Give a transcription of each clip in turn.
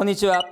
こんにちは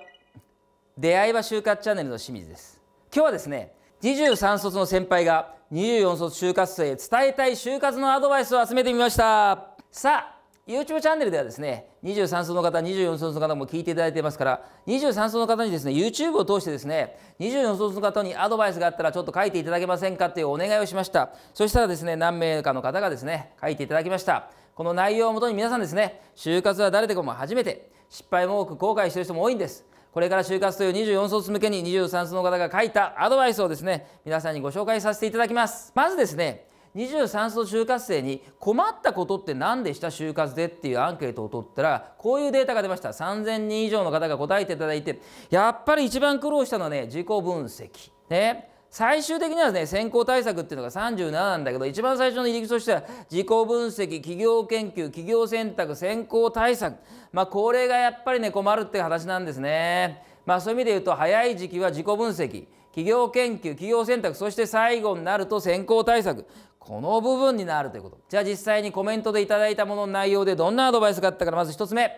出会いは就活チャンネルの清水です今日はですね23卒の先輩が24卒就活生へ伝えたい就活のアドバイスを集めてみましたさあ YouTube チャンネルではですね23層の方24層の方も聞いていただいてますから23層の方にですね YouTube を通してですね24層の方にアドバイスがあったらちょっと書いていただけませんかっていうお願いをしましたそしたらですね何名かの方がですね書いていただきましたこの内容をもとに皆さんですね就活は誰でも初めて失敗も多く後悔してる人も多いんですこれから就活という24卒向けに23卒の方が書いたアドバイスをですね皆さんにご紹介させていただきますまずですね23卒就活生に困ったことって何でした就活でっていうアンケートを取ったらこういうデータが出ました3000人以上の方が答えていただいてやっぱり一番苦労したのはね自己分析ね最終的にはね先行対策っていうのが37なんだけど一番最初の入り口としては自己分析企業研究企業選択先行対策まあこれがやっぱりね困るっていう話なんですね。まあ、そういう意味で言うと早い時期は自己分析企業研究企業選択そして最後になると先行対策この部分になるということじゃあ実際にコメントでいただいたものの内容でどんなアドバイスがあったかまず1つ目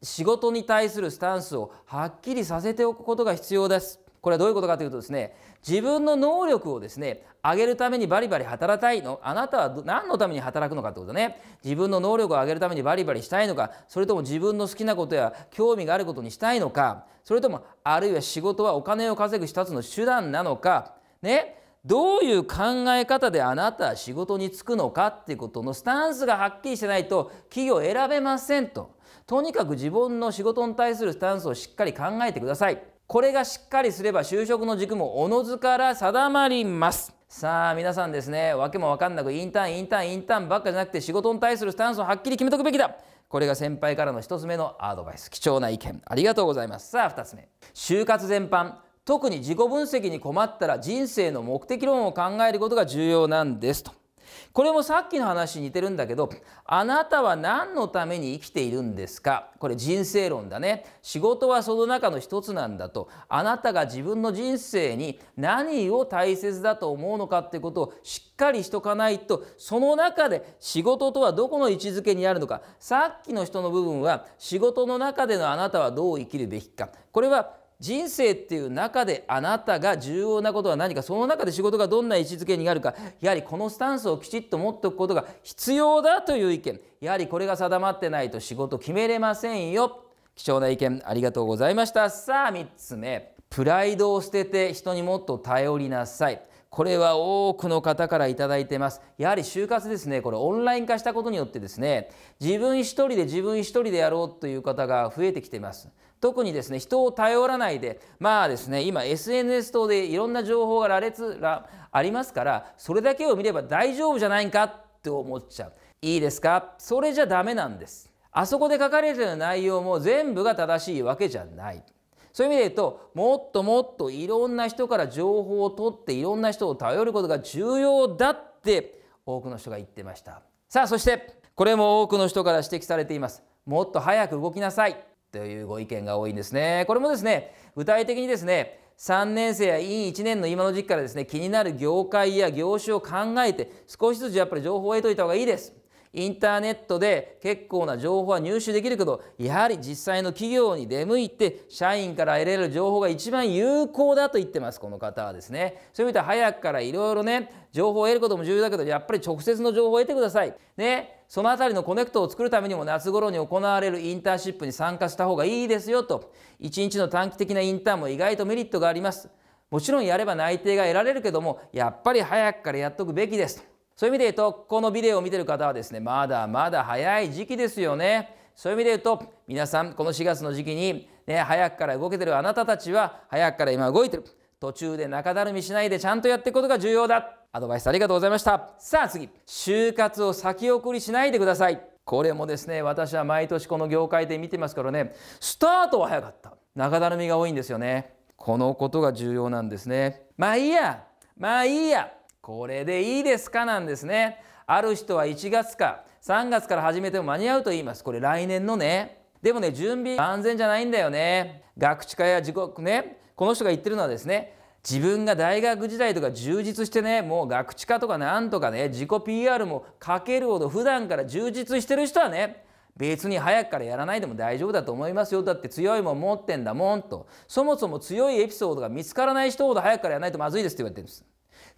仕事に対するスタンスをはっきりさせておくことが必要ですこれはどういうことかというとですね自分の能力をですね上げるためにバリバリ働きたいのあなたは何のために働くのかってことね自分の能力を上げるためにバリバリしたいのかそれとも自分の好きなことや興味があることにしたいのかそれともあるいは仕事はお金を稼ぐ一つの手段なのかねどういう考え方であなたは仕事に就くのかっていうことのスタンスがはっきりしてないと企業を選べませんととにかく自分の仕事に対するスタンスをしっかり考えてください。これがしっかりすれば就職の軸もおのずから定まりますさあ皆さんですね訳も分かんなくインターンインターンインターンばっかじゃなくて仕事に対するスタンスをはっきり決めとくべきだこれが先輩からの1つ目のアドバイス貴重な意見ありがとうございますさあ2つ目就活全般特に自己分析に困ったら人生の目的論を考えることが重要なんですとこれもさっきの話に似てるんだけどあなたは何のために生きているんですかこれ人生論だね仕事はその中の一つなんだとあなたが自分の人生に何を大切だと思うのかってことをしっかりしとかないとその中で仕事とはどこの位置づけにあるのかさっきの人の部分は仕事の中でのあなたはどう生きるべきかこれは人生っていう中であなたが重要なことは何かその中で仕事がどんな位置づけになるかやはりこのスタンスをきちっと持っておくことが必要だという意見やはりこれが定まってないと仕事決めれませんよ貴重な意見ありがとうございましたさあ3つ目プライドを捨てて人にもっと頼りなさいこれは多くの方から頂いてます。やはり就活ですね、これオンライン化したことによってですね、自分一人で自分一人でやろうという方が増えてきてます。特にですね人を頼らないでまあですね今 SNS 等でいろんな情報が羅列らありますからそれだけを見れば大丈夫じゃないかって思っちゃういいですかそれじゃダメなんですあそこで書かれてる内容も全部が正しいわけじゃないそういう意味で言うともっともっといろんな人から情報を取っていろんな人を頼ることが重要だって多くの人が言ってましたさあそしてこれも多くの人から指摘されていますもっと早く動きなさいというご意見が多いんですね。これもですね具体的にですね3年生や委員1年の今の時期からですね気になる業界や業種を考えて少しずつやっぱり情報を得といた方がいいです。インターネットで結構な情報は入手できるけどやはり実際の企業に出向いて社員から得られる情報が一番有効だと言ってますこの方はですねそういう意味では早くからいろいろね情報を得ることも重要だけどやっぱり直接の情報を得てくださいねその辺りのコネクトを作るためにも夏頃に行われるインターンシップに参加した方がいいですよと1日の短期的なインターンも意外とメリットがありますもちろんやれば内定が得られるけどもやっぱり早くからやっとくべきですとそういう意味で言うとこのビデオを見てる方はですねまだまだ早い時期ですよね。そういう意味で言うと皆さんこの4月の時期に、ね、早くから動けてるあなたたちは早くから今動いてる途中で中だるみしないでちゃんとやっていくことが重要だアドバイスありがとうございましたさあ次就活を先送りしないでくださいこれもですね私は毎年この業界で見てますからねスタートは早かった中だるみが多いんですよねこのことが重要なんですねまあいいやまあいいやこれでいいですかなんですねある人は1月か3月から始めても間に合うと言いますこれ来年のねでもね準備万全じゃないんだよね学知会や地獄ねこの人が言ってるのはですね自分が大学時代とか充実してねもう学知化とかなんとかね自己 PR もかけるほど普段から充実してる人はね別に早くからやらないでも大丈夫だと思いますよだって強いもん持ってんだもんとそもそも強いエピソードが見つからない人ほど早くからやらないとまずいですって言われてるんです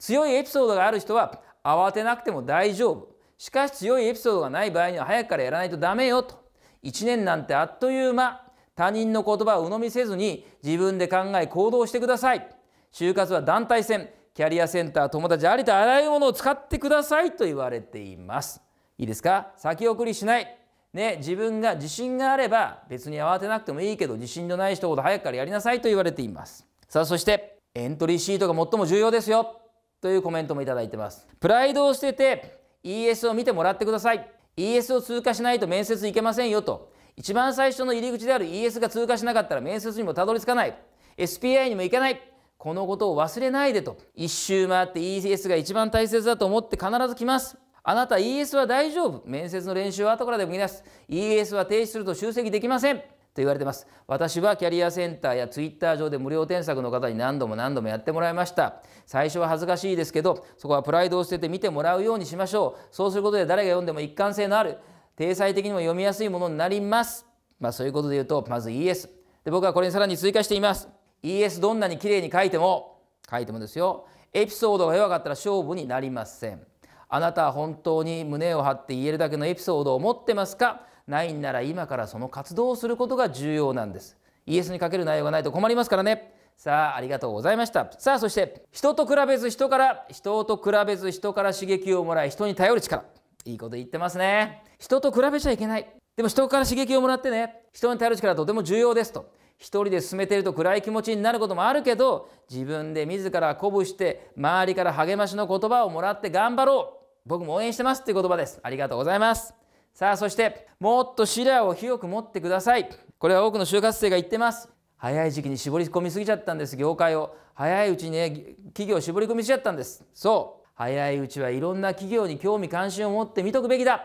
強いエピソードがある人は慌てなくても大丈夫しかし強いエピソードがない場合には早くからやらないとダメよと1年なんてあっという間他人の言葉を鵜呑みせずに自分で考え行動してください就活は団体戦キャリアセンター友達ありとあらゆるものを使ってくださいと言われていますいいですか先送りしないね、自分が自信があれば別に慌てなくてもいいけど自信のない人ほど早くからやりなさいと言われていますさあそしてエントリーシートが最も重要ですよというコメントもいただいてます。プライドを捨てて ES を見てもらってください。ES を通過しないと面接行けませんよと。一番最初の入り口である ES が通過しなかったら面接にもたどり着かない。SPI にも行けない。このことを忘れないでと。一周回って ES が一番大切だと思って必ず来ます。あなた ES は大丈夫。面接の練習は後からでもいいです。ES は停止すると集積できません。言われてます私はキャリアセンターやツイッター上で無料添削の方に何度も何度もやってもらいました最初は恥ずかしいですけどそこはプライドを捨てて見てもらうようにしましょうそうすることで誰が読んでも一貫性のある体裁的にも読みやすいものになりますまあそういうことで言うとまず ES で僕はこれにさらに追加しています ES どんなに綺麗に書いても書いてもですよエピソードが弱かったら勝負になりませんあなたは本当に胸を張って言えるだけのエピソードを持ってますかないんなら今からその活動をすることが重要なんですイエスにかける内容がないと困りますからねさあありがとうございましたさあそして人と比べず人から人と比べず人から刺激をもらい人に頼る力いいこと言ってますね人と比べちゃいけないでも人から刺激をもらってね人に頼る力とても重要ですと一人で進めていると暗い気持ちになることもあるけど自分で自ら鼓舞して周りから励ましの言葉をもらって頑張ろう僕も応援してますっていう言葉ですありがとうございますさあそしてもっと視野を広く持ってくださいこれは多くの就活生が言ってます早い時期に絞り込みすぎちゃったんです業界を早いうちにね企業を絞り込みしちゃったんですそう早いうちはいろんな企業に興味関心を持って見とくべきだ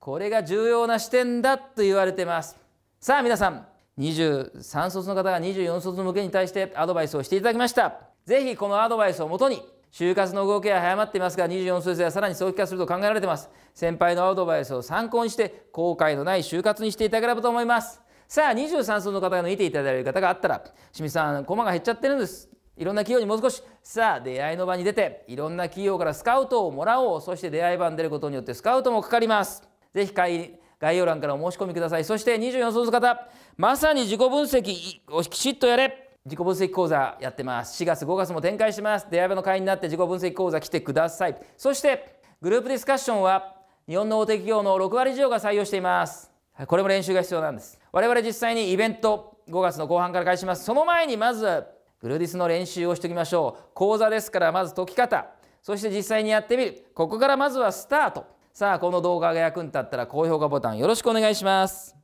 これが重要な視点だと言われてますさあ皆さん23卒の方が24卒の向けに対してアドバイスをしていただきました是非このアドバイスをもとに就活の動きは早まっていますが24数字はさらに早期化すると考えられています先輩のアドバイスを参考にして後悔のない就活にしていただければと思いますさあ23層の方が抜いていただける方があったら清水さん駒が減っちゃってるんですいろんな企業にもう少しさあ出会いの場に出ていろんな企業からスカウトをもらおうそして出会い場に出ることによってスカウトもかかりますぜひ概要欄からお申し込みくださいそして24層の方まさに自己分析をきちっとやれ自己分析講座やってます4月5月も展開します出会い場の会員になって自己分析講座来てくださいそしてグループディスカッションは日本の大手企業の6割以上が採用していますこれも練習が必要なんです我々実際にイベント5月の後半から開始しますその前にまずグルディスの練習をしておきましょう講座ですからまず解き方そして実際にやってみるここからまずはスタートさあこの動画が役に立ったら高評価ボタンよろしくお願いします